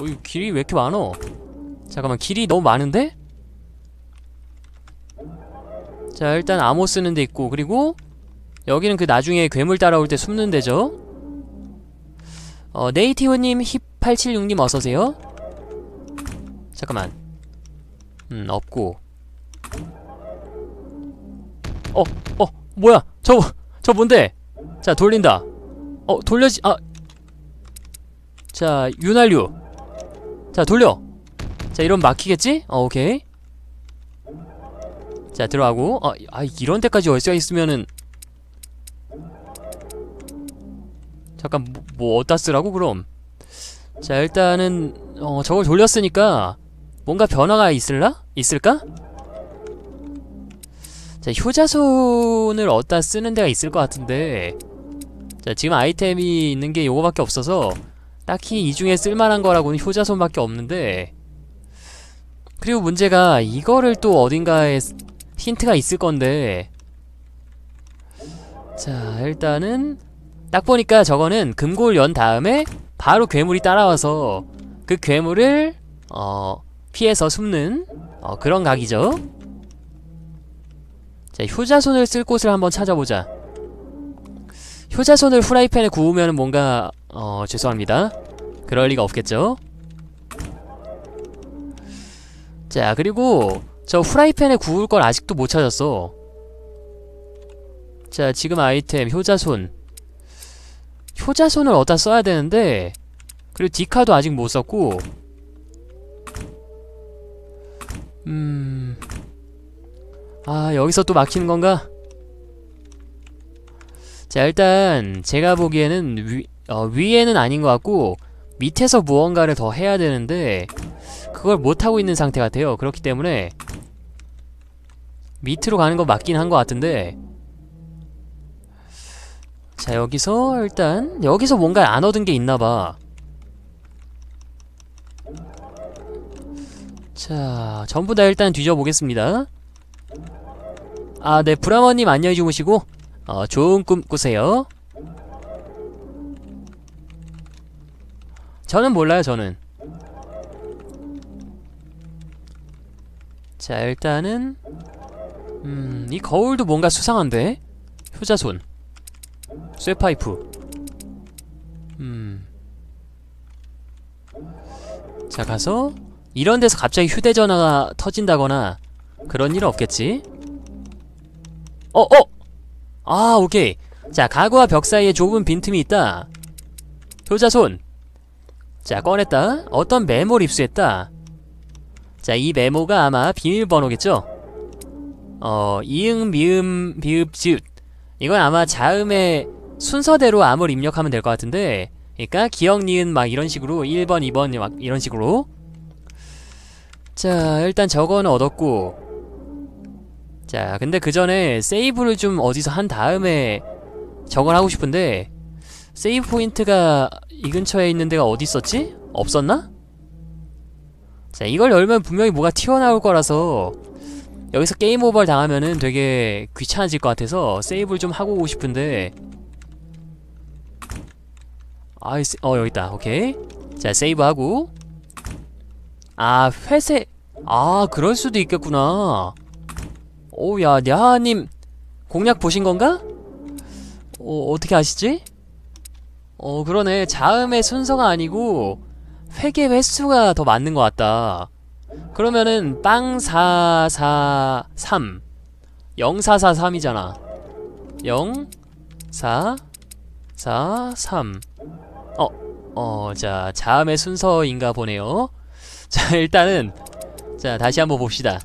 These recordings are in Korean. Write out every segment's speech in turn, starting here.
어이 길이 왜 이렇게 많어? 잠깐만 길이 너무 많은데? 자 일단 암호 쓰는 데 있고 그리고 여기는 그 나중에 괴물 따라올 때 숨는 데죠 어 네이티브님 힙876님 어서세요 잠깐만 음 없고 어! 어! 뭐야! 저! 저 뭔데! 자 돌린다 어 돌려지.. 아! 자 윤활유 자 돌려 자 이런 막히겠지? 어 오케이 자 들어가고 어, 아 이런 데까지 열쇠가 있으면은 잠깐 뭐, 뭐 어디다 쓰라고 그럼 자 일단은 어 저걸 돌렸으니까 뭔가 변화가 있을라? 있을까? 자 효자손을 어디다 쓰는 데가 있을 것 같은데 자 지금 아이템이 있는 게 요거밖에 없어서 딱히 이 중에 쓸만한 거라고는 효자손밖에 없는데 그리고 문제가 이거를 또 어딘가에 힌트가 있을 건데 자 일단은 딱 보니까 저거는 금고를 연 다음에 바로 괴물이 따라와서 그 괴물을 어 피해서 숨는 어, 그런 각이죠 자 효자손을 쓸 곳을 한번 찾아보자 효자손을 후라이팬에 구우면 뭔가 어 죄송합니다 그럴 리가 없겠죠 자 그리고 저 후라이팬에 구울 걸 아직도 못 찾았어 자 지금 아이템 효자손 효자손을 어디다 써야 되는데 그리고 디카도 아직 못 썼고 음... 아 여기서 또 막히는 건가? 자 일단 제가 보기에는 위, 어, 위에는 아닌 것 같고 밑에서 무언가를 더 해야 되는데 그걸 못하고 있는 상태 같아요 그렇기 때문에 밑으로 가는 거 맞긴 한 것 같은데 자 여기서 일단 여기서 뭔가 안 얻은 게 있나봐 자 전부 다 일단 뒤져보겠습니다 아 네 브라머님 안녕히 주무시고 어, 좋은 꿈 꾸세요 저는 몰라요 저는 자 일단은 음이 거울도 뭔가 수상한데 효자손 쇠파이프 음자 가서 이런 데서 갑자기 휴대전화가 터진다거나 그런 일 없겠지? 어! 어! 아 오케이 자 가구와 벽 사이에 좁은 빈틈이 있다 효자손 자 꺼냈다 어떤 메모를 입수했다 자 이 메모가 아마 비밀번호겠죠 어 이응 미음 비읍 지읒 이건 아마 자음의 순서대로 암을 입력하면 될 것 같은데 그니까 기억 니은 막 이런 식으로 1번 2번 막 이런 식으로 자 일단 저거는 얻었고 자 근데 그 전에 세이브를 좀 어디서 한 다음에 저걸 하고 싶은데 세이브 포인트가 이 근처에 있는 데가 어디 있었지? 없었나? 자 이걸 열면 분명히 뭐가 튀어나올 거라서 여기서 게임 오버 를 당하면은 되게 귀찮아질 것 같아서 세이브를 좀 하고 오고 싶은데 아이스 어 여기있다 오케이 자 세이브하고 아 회색 아 그럴 수도 있겠구나 오야 야님 공략 보신 건가? 어 어떻게 아시지? 어 그러네 자음의 순서가 아니고 회계 횟수가 더 맞는 것 같다 그러면은 빵443 0443이잖아 0443 어? 어 자 자음의 순서인가 보네요 자 일단은 자 다시 한번 봅시다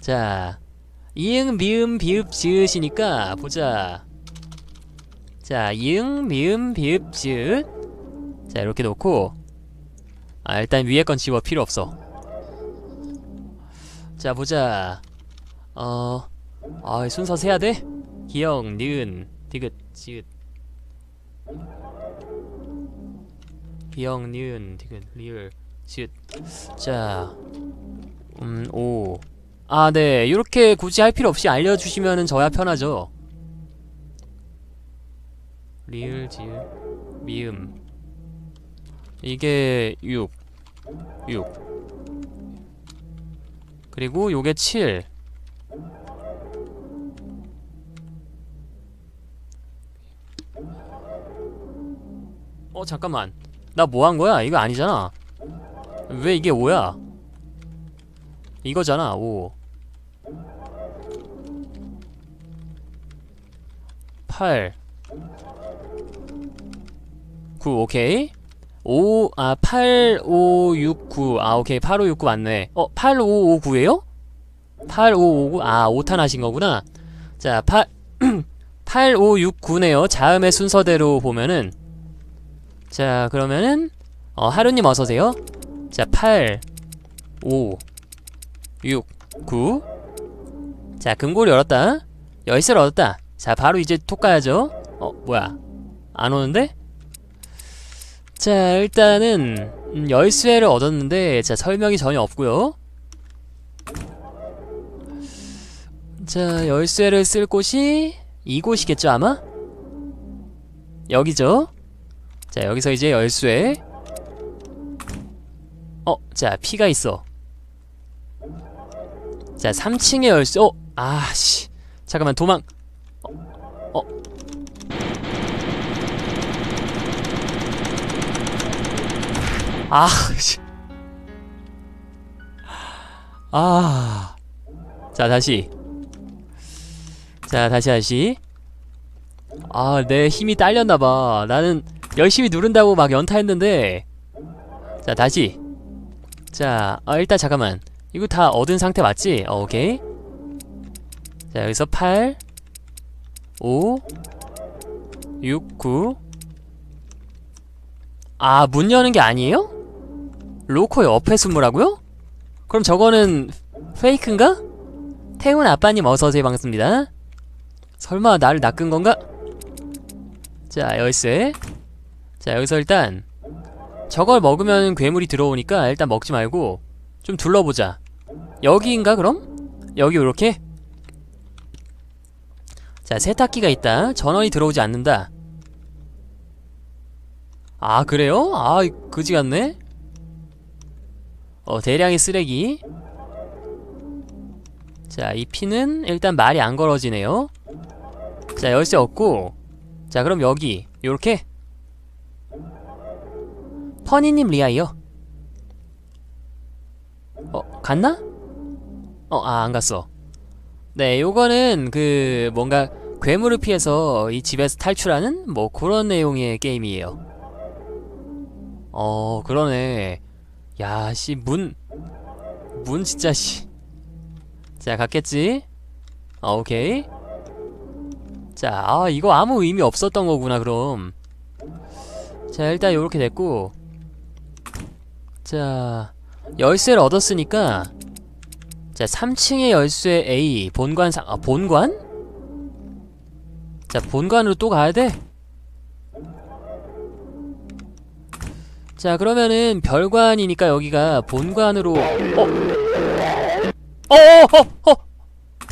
자 이응 미음 비읍 지읒이니까 보자 자, 이 미음, 비읍, 지 자, 이렇게 놓고 아, 일단 위에 건 지워. 필요 없어. 자, 보자. 어... 아, 순서 세야 돼? 기영, 니은, 디귿, 지읒 기영, 니은, 디귿, 리을, 지읒 자... 음, 오... 아, 네. 이렇게 굳이 할 필요 없이 알려주시면 은 저야 편하죠. 리을 지을 미음 이게 6 6 그리고 요게 7 어, 잠깐만. 나 뭐 한 거야? 이거 아니잖아. 왜 이게 5야? 이거잖아, 5. 8. 9 오케이 5, 아, 8, 5, 6, 9. 아, 오케이. 8, 5, 6, 9 맞네. 어, 8, 5, 5, 9에요? 8, 5, 5, 9. 아, 5탄 하신 거구나. 자, 8, 8, 5, 6, 9네요. 자음의 순서대로 보면은. 자, 그러면은, 어, 하루님 어서세요 자, 8, 5, 6, 9. 자, 금고를 열었다. 열쇠를 얻었다. 자, 바로 이제 톡 가야죠. 어, 뭐야. 안 오는데? 자 일단은 음, 열쇠를 얻었는데 자 설명이 전혀 없고요 자 열쇠를 쓸 곳이 이곳이겠죠 아마? 여기죠? 자 여기서 이제 열쇠 어? 자 피가 있어 자 3층의 열쇠 어? 아씨 잠깐만 도망 어? 어? 아, 아. 자, 다시. 자, 다시, 다시. 아, 내 힘이 딸렸나봐. 나는 열심히 누른다고 막 연타했는데. 자, 다시. 자, 아, 일단 잠깐만. 이거 다 얻은 상태 맞지? 어, 오케이. 자, 여기서 8, 5, 6, 9. 아, 문 여는 게 아니에요? 로커의 업회 순무라고요? 그럼 저거는 페이크인가? 태훈 아빠님 어서오세요 반갑습니다 설마 나를 낚은 건가? 자 열쇠 자 여기서 일단 저걸 먹으면 괴물이 들어오니까 일단 먹지 말고 좀 둘러보자 여기인가 그럼? 여기 요렇게? 자 세탁기가 있다 전원이 들어오지 않는다 아 그래요? 아 그지 같네 어, 대량의 쓰레기 자, 이 피는 일단 말이 안 걸어지네요 자, 열쇠 없고 자, 그럼 여기 요렇게 퍼니님 리아이요 어, 갔나? 어, 아, 안 갔어 네, 요거는 그 뭔가 괴물을 피해서 이 집에서 탈출하는 뭐 그런 내용의 게임이에요 어, 그러네 야, 씨, 문. 문 진짜, 씨. 자, 갔겠지? 아, 오케이. 자, 아, 이거 아무 의미 없었던 거구나, 그럼. 자, 일단 요렇게 됐고. 자, 열쇠를 얻었으니까. 자, 3층의 열쇠 A. 본관 상, 아, 본관? 자, 본관으로 또 가야 돼? 자 그러면은 별관이니까 여기가 본관으로 어! 어 어어어! 어, 어,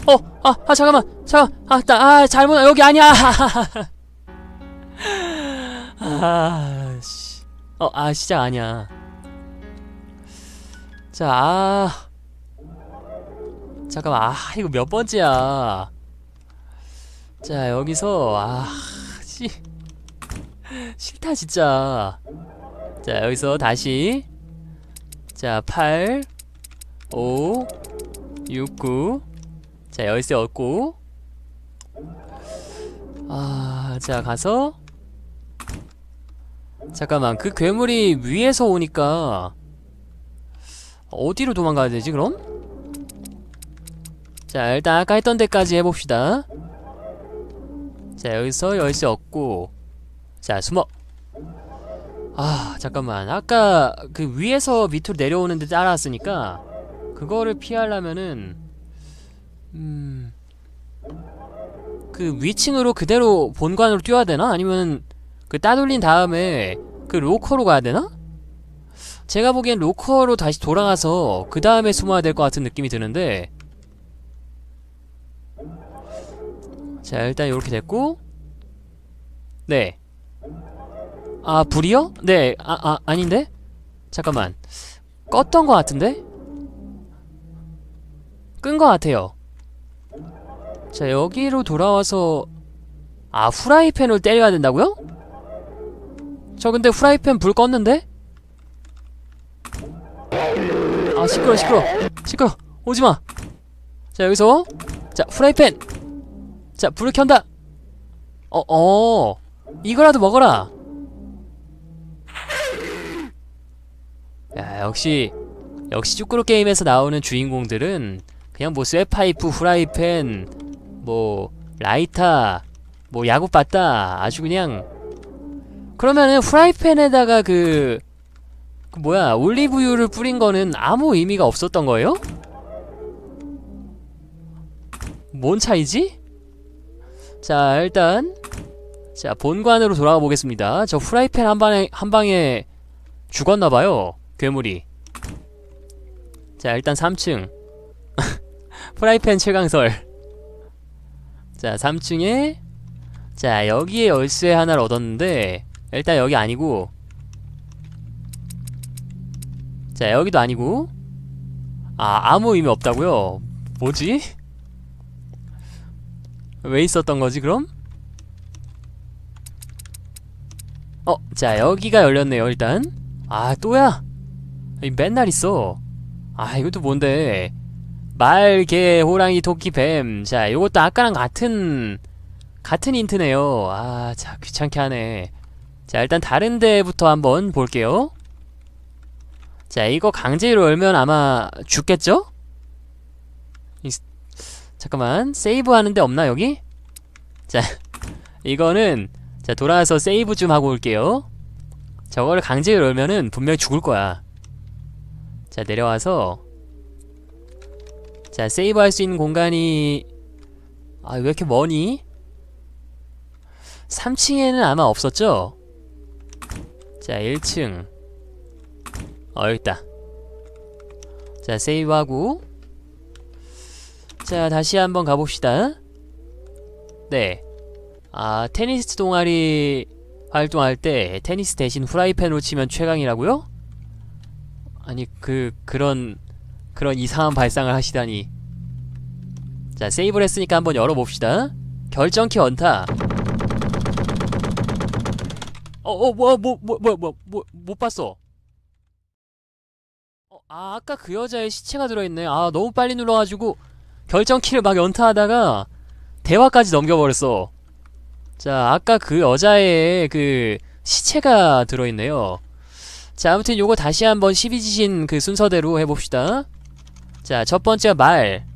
어! 아! 아 잠깐만! 잠깐! 아! 나, 아 잘못! 여기 아니야! 아씨 어! 아 시작 아니야 자 아... 잠깐만 아 이거 몇 번째야 자 여기서 아씨 싫다 진짜 자 여기서 다시 자 8, 5, 6, 9. 자 열쇠 얻고 아, 자 가서 잠깐만 그 괴물이 위에서 오니까 어디로 도망가야 되지 그럼? 자 일단 아까 했던 데까지 해봅시다 자 여기서 열쇠 얻고 자 숨어 아 잠깐만 아까 그 위에서 밑으로 내려오는데 따라왔으니까 그거를 피하려면은 음... 그 위층으로 그대로 본관으로 뛰어야 되나? 아니면 그 따돌린 다음에 그 로커로 가야 되나? 제가 보기엔 로커로 다시 돌아가서 그 다음에 숨어야 될 것 같은 느낌이 드는데 자 일단 이렇게 됐고 네 아, 불이요? 네, 아, 아, 아닌데? 잠깐만. 껐던 것 같은데? 끈 것 같아요. 자, 여기로 돌아와서... 아, 후라이팬을 때려야 된다고요? 저 근데 후라이팬 불 껐는데? 아, 시끄러, 시끄러. 시끄러. 오지마. 자, 여기서. 자, 후라이팬. 자, 불을 켠다. 어, 어. 이거라도 먹어라. 야 역시 역시 쭈꾸루 게임에서 나오는 주인공들은 그냥 뭐 쇠파이프, 후라이팬, 뭐 라이터, 뭐 야구 빠따 아주 그냥 그러면은 후라이팬에다가 그, 그 뭐야 올리브유를 뿌린 거는 아무 의미가 없었던 거예요? 뭔 차이지? 자 일단 자 본관으로 돌아가 보겠습니다 저 후라이팬 한 방에 한 방에 죽었나봐요 괴물이 자 일단 3층 프라이팬 최강설 자 3층에 자 여기에 열쇠 하나를 얻었는데 일단 여기 아니고 자 여기도 아니고 아 아무 의미 없다고요 뭐지? 왜 있었던 거지 그럼? 어, 자 여기가 열렸네요 일단 아 또야 맨날 있어 아 이것도 뭔데 말, 개, 호랑이, 토끼, 뱀자 요것도 아까랑 같은 같은 힌트네요 아 자 귀찮게 하네 자 일단 다른 데부터 한번 볼게요 자 이거 강제로 열면 아마 죽겠죠? 이, 잠깐만 세이브 하는데 없나 여기? 자 이거는 자 돌아와서 세이브 좀 하고 올게요 저거를 강제로 열면은 분명히 죽을 거야 자 내려와서 자 세이브 할 수 있는 공간이 아 왜 이렇게 머니? 3층에는 아마 없었죠? 자 1층 어 여깄다 자 세이브하고 자 다시 한번 가봅시다 네 아 테니스 동아리 활동할 때 테니스 대신 후라이팬으로 치면 최강이라고요? 아니 그 그런 그런 이상한 발상을 하시다니 자 세이브를 했으니까 한번 열어봅시다 결정키 언타 어어뭐뭐뭐뭐뭐못 뭐, 봤어 어, 아 아까 그 여자의 시체가 들어있네 아 너무 빨리 눌러가지고 결정키를 막 연타하다가 대화까지 넘겨버렸어 자 아까 그 여자의 그 시체가 들어있네요 자 아무튼 요거 다시 한번 12지신 그 순서대로 해봅시다 자 첫번째 말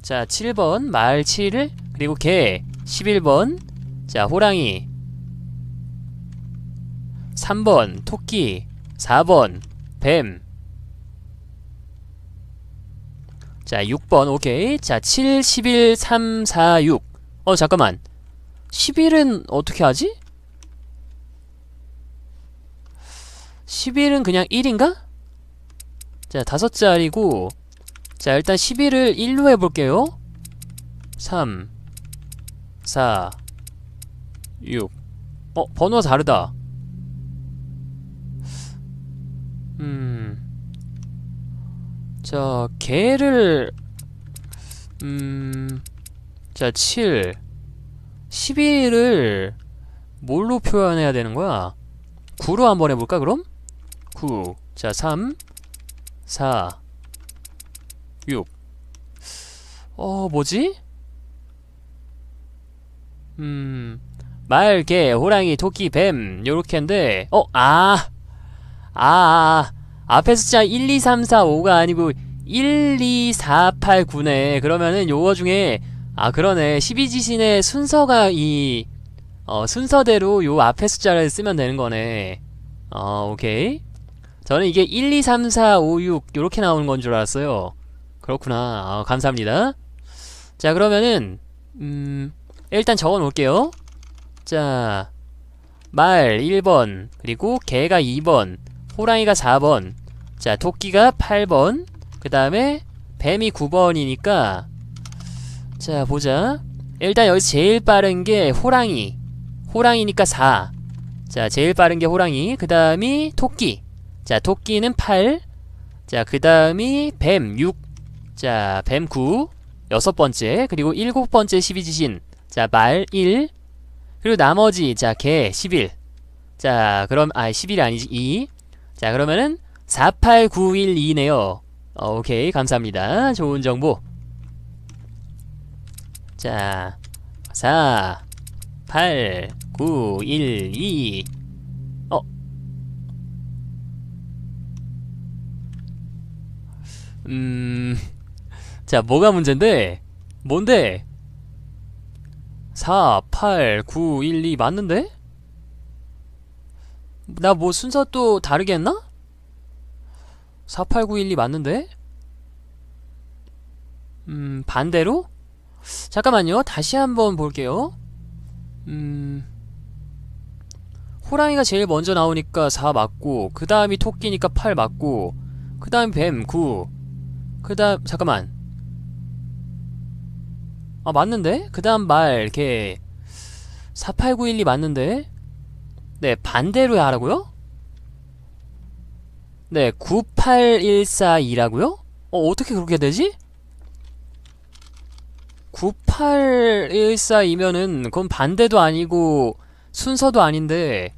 자, 7번 말 7, 그리고 개 11번 자, 호랑이 3번 토끼 4번 뱀 자, 6번 오케이. 자, 7, 11, 3, 4, 6. 어, 잠깐만. 11은 어떻게 하지? 11은 그냥 1인가? 자, 다 자리고 자, 일단 11을 1로 해볼게요. 3 4 6 어? 번호 가 다르다. 음... 자, 개를... 음... 자, 7 11을 뭘로 표현해야 되는 거야? 9로 한번 해볼까, 그럼? 9. 자, 3, 4, 6. 어, 뭐지? 음, 말, 개, 호랑이, 토끼, 뱀, 요렇게인데, 어, 아, 아, 아, 아. 앞에 숫자 1, 2, 3, 4, 5가 아니고 1, 2, 4, 8, 9네. 그러면은 요거 중에, 아, 그러네. 12지신의 순서가 이, 어, 순서대로 요 앞에 숫자를 쓰면 되는 거네. 어, 오케이. 저는 이게 1, 2, 3, 4, 5, 6 이렇게 나오는 건 줄 알았어요. 그렇구나. 아, 감사합니다. 자 그러면은 음 일단 적어 놓을게요. 자 말 1번 그리고 개가 2번 호랑이가 4번 자 토끼가 8번 그 다음에 뱀이 9번이니까 자 보자 일단 여기서 제일 빠른 게 호랑이 호랑이니까 4자 제일 빠른 게 호랑이 그 다음이 토끼 자, 토끼는 8. 자, 그 다음이 뱀 6. 자, 뱀 9. 여섯 번째. 그리고 일곱 번째 12지신. 자, 말 1. 그리고 나머지, 자, 개 11. 자, 그럼, 아, 11이 아니지, 2. 자, 그러면은 4, 8, 9, 1, 2네요. 어, 오케이, 감사합니다. 좋은 정보. 자, 4, 8, 9, 1, 2. 음... 자 뭐가 문제인데? 뭔데? 4, 8, 9, 1, 2 맞는데? 나 뭐 순서 또 다르게 했나? 4, 8, 9, 1, 2 맞는데? 음... 반대로? 잠깐만요 다시 한번 볼게요 음... 호랑이가 제일 먼저 나오니까 4 맞고 그 다음이 토끼니까 8 맞고 그 다음 뱀9 그 다음 잠깐만 아 맞는데? 그 다음 말 이렇게 48912 맞는데? 네 반대로 하라고요? 네 98142라고요? 어 어떻게 그렇게 되지? 98142면은 그건 반대도 아니고 순서도 아닌데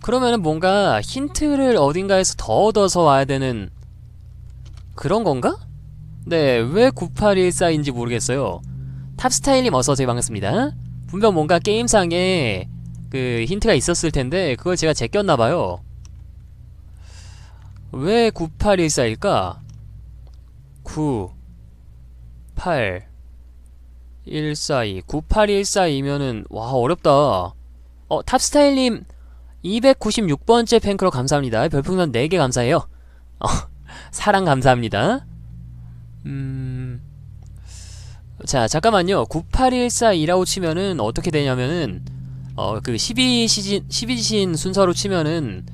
그러면은 뭔가 힌트를 어딘가에서 더 얻어서 와야 되는 그런 건가? 네, 왜 9814인지 모르겠어요. 탑스타일님 어서오세요. 반갑습니다. 분명 뭔가 게임상에 그 힌트가 있었을 텐데 그걸 제가 제꼈나봐요. 왜 9814일까? 9 8 142 98142면은 와 어렵다. 어 탑스타일님 296번째 팬클럽 감사합니다. 별풍선 4개 감사해요. 어. 사랑 감사합니다. 음... 자, 잠깐만요. 9 8 1 4 2라고 치면은 어떻게 되냐면은 어, 그1 2시 12신 순서로 치면은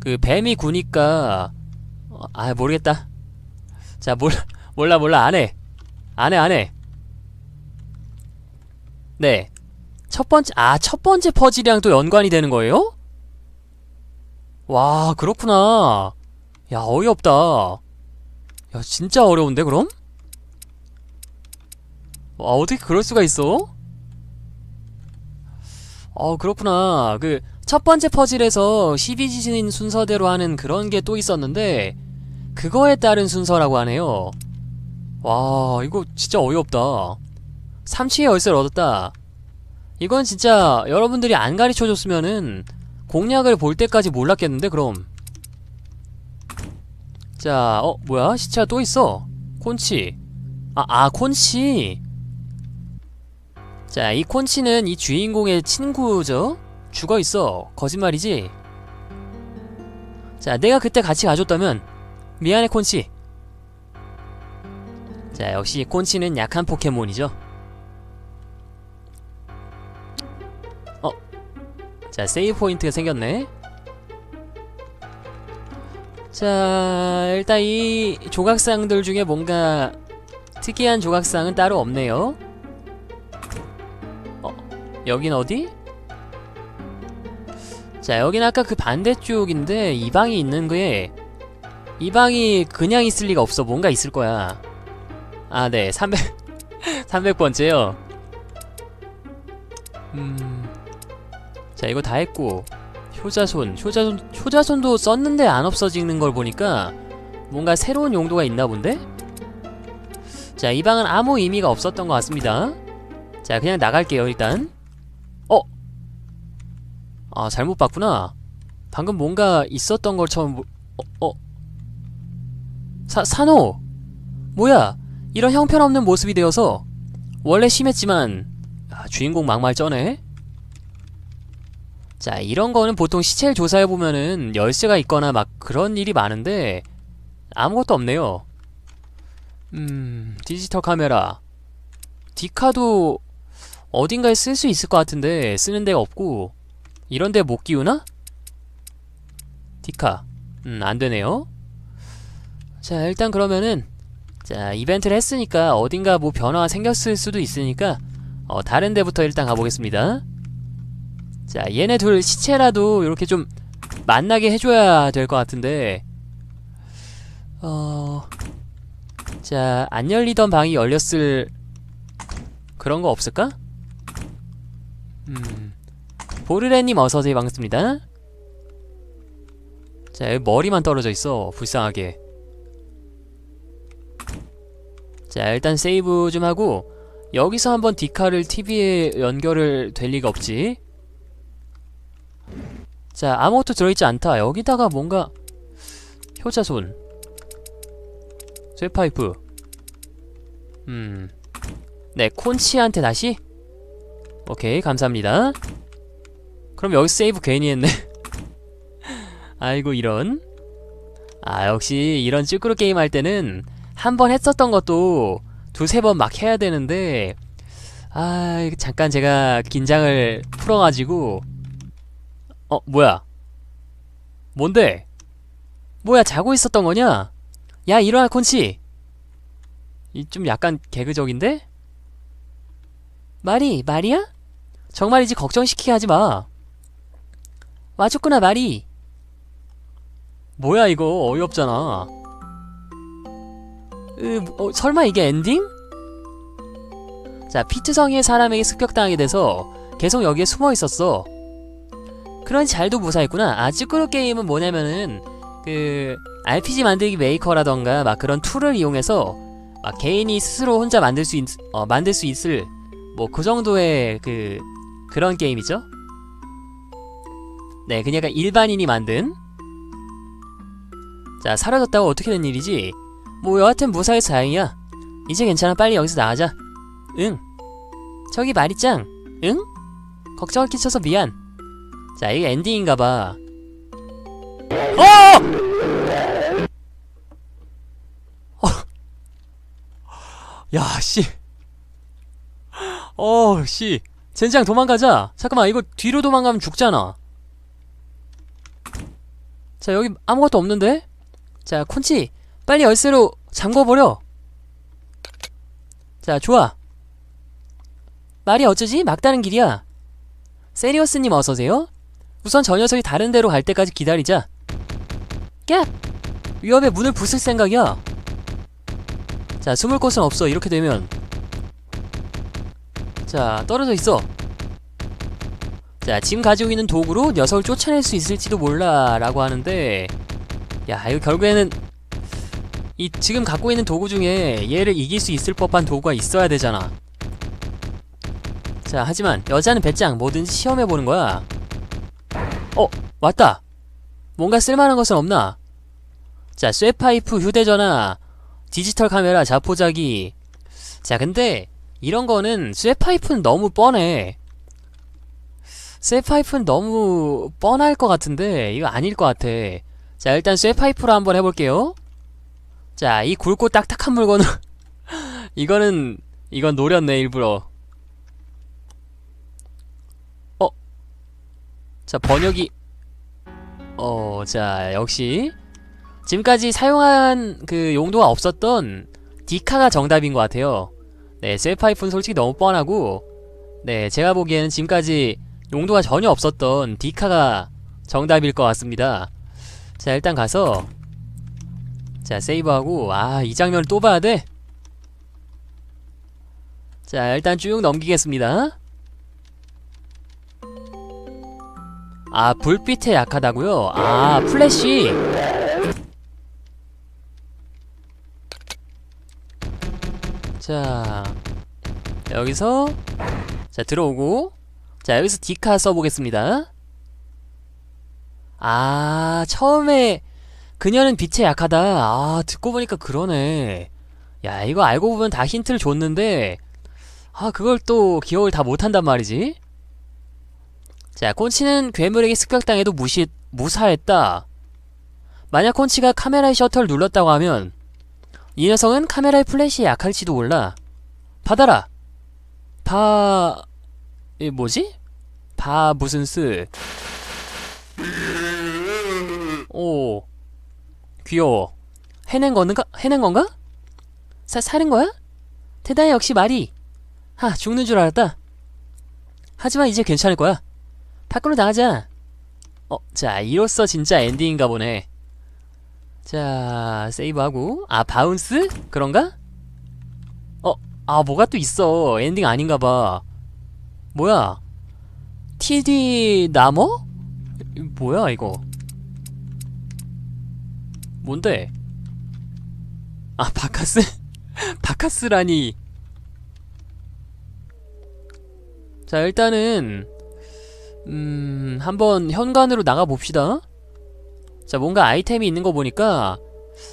그 뱀이 구니까 어, 아, 모르겠다. 자, 몰 몰라 몰라 안 해. 안 해, 안 해. 네. 첫 번째 아, 첫 번째 퍼즐이랑 또 연관이 되는 거예요? 와, 그렇구나. 야 어이없다 야 진짜 어려운데 그럼? 아 어떻게 그럴 수가 있어? 아 그렇구나 그 첫번째 퍼즐에서 12지진 순서대로 하는 그런게 또 있었는데 그거에 따른 순서라고 하네요 와 이거 진짜 어이없다 삼치의 열쇠를 얻었다 이건 진짜 여러분들이 안 가르쳐줬으면은 공략을 볼 때까지 몰랐겠는데 그럼 자, 어, 뭐야? 시체가 또 있어. 콘치. 아, 아, 콘치. 자, 이 콘치는 이 주인공의 친구죠? 죽어 있어. 거짓말이지? 자, 내가 그때 같이 가줬다면 미안해, 콘치. 자, 역시 콘치는 약한 포켓몬이죠. 어. 자, 세이브 포인트가 생겼네. 자 일단 이 조각상들 중에 뭔가 특이한 조각상은 따로 없네요 어? 여긴 어디? 자 여긴 아까 그 반대쪽인데 이 방이 있는 거에 이 방이 그냥 있을 리가 없어 뭔가 있을 거야 아 네 300... 300번째요 음... 자 이거 다 했고 효자손, 효자손, 효자손도 썼는데 안 없어지는 걸 보니까 뭔가 새로운 용도가 있나 본데? 자, 이 방은 아무 의미가 없었던 것 같습니다. 자, 그냥 나갈게요, 일단. 어! 아, 잘못 봤구나. 방금 뭔가 있었던 것처럼... 어, 어? 사, 산호! 뭐야! 이런 형편없는 모습이 되어서 원래 심했지만 아, 주인공 막말 쩌네? 자 이런 거는 보통 시체를 조사해보면은 열쇠가 있거나 막 그런 일이 많은데 아무것도 없네요 음... 디지털 카메라 디카도 어딘가에 쓸 수 있을 것 같은데 쓰는 데가 없고 이런 데 못 끼우나? 디카 음 안되네요 자 일단 그러면은 자 이벤트를 했으니까 어딘가 뭐 변화가 생겼을 수도 있으니까 어, 다른 데부터 일단 가보겠습니다 자 얘네 둘 시체라도 이렇게 좀 만나게 해줘야 될 것 같은데 어... 자, 안 열리던 방이 열렸을 그런 거 없을까? 음... 보르레님 어서오세요 반갑습니다 자, 여기 머리만 떨어져 있어 불쌍하게 자, 일단 세이브 좀 하고 여기서 한번 디카를 TV에 연결을 될 리가 없지 자 아무것도 들어있지 않다 여기다가 뭔가 효자손 쇠파이프 음네 콘치한테 다시 오케이 감사합니다 그럼 여기 세이브 괜히 했네 아이고 이런 아 역시 이런 쭈꾸루 게임 할 때는 한 번 했었던 것도 두세 번 막 해야 되는데 아 잠깐 제가 긴장을 풀어가지고 어 뭐야 뭔데 뭐야 자고 있었던 거냐 야 일어나 콘치 이 좀 약간 개그적인데 마리 마리야 정말이지 걱정시키게 하지마 와줬구나 마리 뭐야 이거 어이없잖아 으, 어, 설마 이게 엔딩? 자 피트성의 사람에게 습격당하게 돼서 계속 여기에 숨어있었어 그런지 잘도 무사했구나. 아, 찌꾸루 게임은 뭐냐면은, 그, RPG 만들기 메이커라던가, 막 그런 툴을 이용해서, 막 개인이 스스로 혼자 만들 수, 있, 어, 만들 수 있을, 뭐, 그 정도의, 그, 그런 게임이죠? 네, 그냥 일반인이 만든. 자, 사라졌다고 어떻게 된 일이지? 뭐, 여하튼 무사해서 다행이야. 이제 괜찮아, 빨리 여기서 나가자. 응. 저기 말이짱 응? 걱정을 끼쳐서 미안. 자 이게 엔딩인가봐 어! 어! 야씨 어씨 젠장 도망가자 잠깐만 이거 뒤로 도망가면 죽잖아 자 여기 아무것도 없는데? 자 콘치 빨리 열쇠로 잠궈버려 자 좋아 말이 어쩌지? 막다른 길이야 세리어스님 어서오세요 우선 저 녀석이 다른 데로 갈 때까지 기다리자. 꺄! 위협에 문을 부술 생각이야. 자, 숨을 곳은 없어. 이렇게 되면. 자, 떨어져 있어. 자, 지금 가지고 있는 도구로 녀석을 쫓아낼 수 있을지도 몰라. 라고 하는데. 야, 이거 결국에는. 이, 지금 갖고 있는 도구 중에 얘를 이길 수 있을 법한 도구가 있어야 되잖아. 자, 하지만 여자는 배짱 뭐든지 시험해보는 거야. 어, 왔다. 뭔가 쓸만한 것은 없나? 자, 쇠파이프, 휴대전화, 디지털 카메라, 자포자기. 자, 근데 이런 거는 쇠파이프는 너무 뻔해. 쇠파이프는 너무 뻔할 것 같은데 이거 아닐 것 같아. 자, 일단 쇠파이프로 한번 해볼게요. 자, 이 굵고 딱딱한 물건은 이거는 이건 노렸네 일부러. 자 번역이 어자 역시 지금까지 사용한 그 용도가 없었던 디카가 정답인 것 같아요 네 셀파이프는 솔직히 너무 뻔하고 네 제가 보기에는 지금까지 용도가 전혀 없었던 디카가 정답일 것 같습니다 자 일단 가서 자 세이브하고 아이 장면을 또 봐야 돼? 자 일단 쭉 넘기겠습니다 아 불빛에 약하다고요? 아 플래시 자 여기서 자 들어오고 자 여기서 디카 써보겠습니다 아 처음에 그녀는 빛에 약하다 아 듣고 보니까 그러네 야 이거 알고 보면 다 힌트를 줬는데 아 그걸 또 기억을 다 못한단 말이지 자, 콘치는 괴물에게 습격당해도 무시, 무사했다. 만약 콘치가 카메라의 셔터를 눌렀다고 하면 이 녀석은 카메라의 플래시에 약할지도 몰라. 받아라! 바... 이 뭐지? 바 무슨 쓰... 오... 귀여워. 해낸 건가? 해낸 건가? 사, 사는 거야? 대단해 역시 말이. 하, 죽는 줄 알았다. 하지만 이제 괜찮을 거야. 밖으로나가자 어, 자, 이로써 진짜 엔딩인가 보네. 자, 세이브하고. 아, 바운스? 그런가? 어, 아, 뭐가 또 있어. 엔딩 아닌가 봐. 뭐야? TD 나머? 뭐야, 이거. 뭔데? 아, 바카스? 바카스라니. 자, 일단은 음... 한번 현관으로 나가봅시다 자 뭔가 아이템이 있는 거 보니까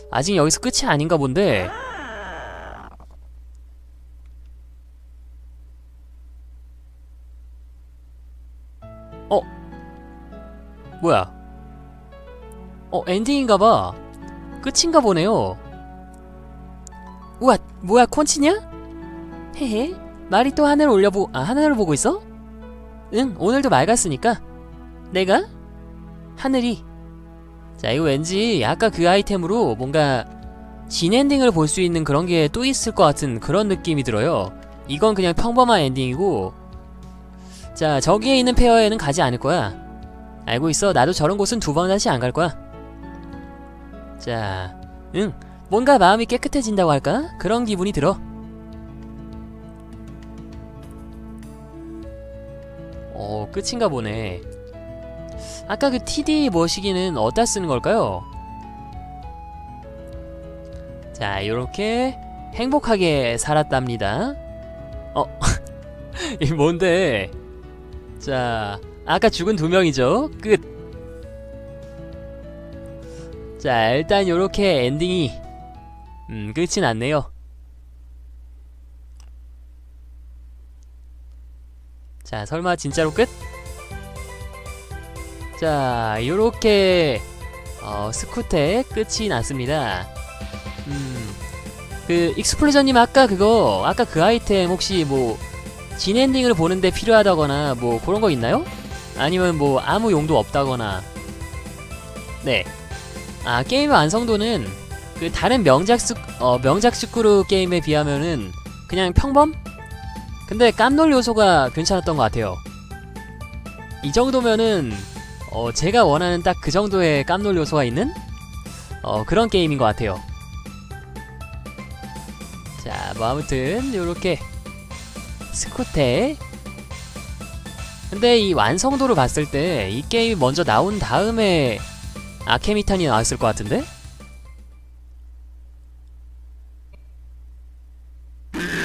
아직 여기서 끝이 아닌가 본데 어? 뭐야 어 엔딩인가봐 끝인가 보네요 우와 뭐야 콘치냐? 헤헤 말이 또 하늘 올려보.. 아 하늘을 보고 있어? 응, 오늘도 맑았으니까. 내가? 하늘이. 자, 이거 왠지 아까 그 아이템으로 뭔가 진엔딩을 볼 수 있는 그런 게 또 있을 것 같은 그런 느낌이 들어요. 이건 그냥 평범한 엔딩이고 자, 저기에 있는 페어에는 가지 않을 거야. 알고 있어. 나도 저런 곳은 두 번 다시 안 갈 거야. 자, 응. 뭔가 마음이 깨끗해진다고 할까? 그런 기분이 들어. 어, 끝인가 보네. 아까 그 TD 머시기는 어디다 쓰는 걸까요? 자, 이렇게 행복하게 살았답니다. 어, 이 뭔데? 자, 아까 죽은 두 명이죠? 끝! 자, 일단 이렇게 엔딩이, 음, 끝이 났네요. 자 설마 진짜로 끝? 자 요렇게 어, 스쿠테 끝이 났습니다 음그 익스플레저님 아까 그거 아까 그 아이템 혹시 뭐 진엔딩을 보는데 필요하다거나 뭐 그런 거 있나요? 아니면 뭐 아무 용도 없다거나 네아 게임 완성도는 그 다른 명작 스, 어, 명작 스크루 게임에 비하면은 그냥 평범? 근데 깜놀 요소가 괜찮았던 것 같아요. 이 정도면은 어, 제가 원하는 딱 그 정도의 깜놀 요소가 있는 어, 그런 게임인 것 같아요. 자, 뭐 아무튼 요렇게 스쿠테 근데 이 완성도를 봤을 때 이 게임이 먼저 나온 다음에 아케미탄이 나왔을 것 같은데?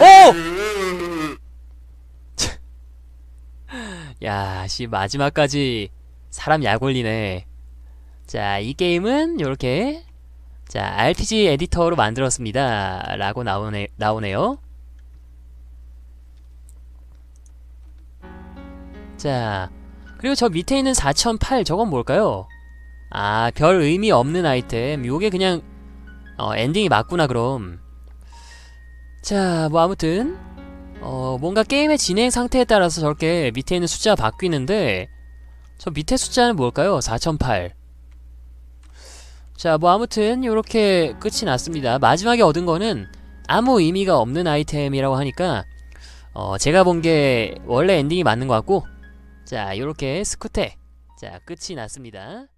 오! 야, 씨 마지막까지 사람 약올리네. 자, 이 게임은 요렇게 자, RPG 에디터로 만들었습니다. 라고 나오네, 나오네요. 자, 그리고 저 밑에 있는 4008 저건 뭘까요? 아, 별 의미 없는 아이템. 요게 그냥 어, 엔딩이 맞구나 그럼. 자, 뭐 아무튼 어, 뭔가 게임의 진행 상태에 따라서 저렇게 밑에 있는 숫자가 바뀌는데 저 밑에 숫자는 뭘까요? 4008 자, 뭐 아무튼 이렇게 끝이 났습니다. 마지막에 얻은 거는 아무 의미가 없는 아이템이라고 하니까 어, 제가 본 게 원래 엔딩이 맞는 것 같고 자, 이렇게 스쿠테 자, 끝이 났습니다.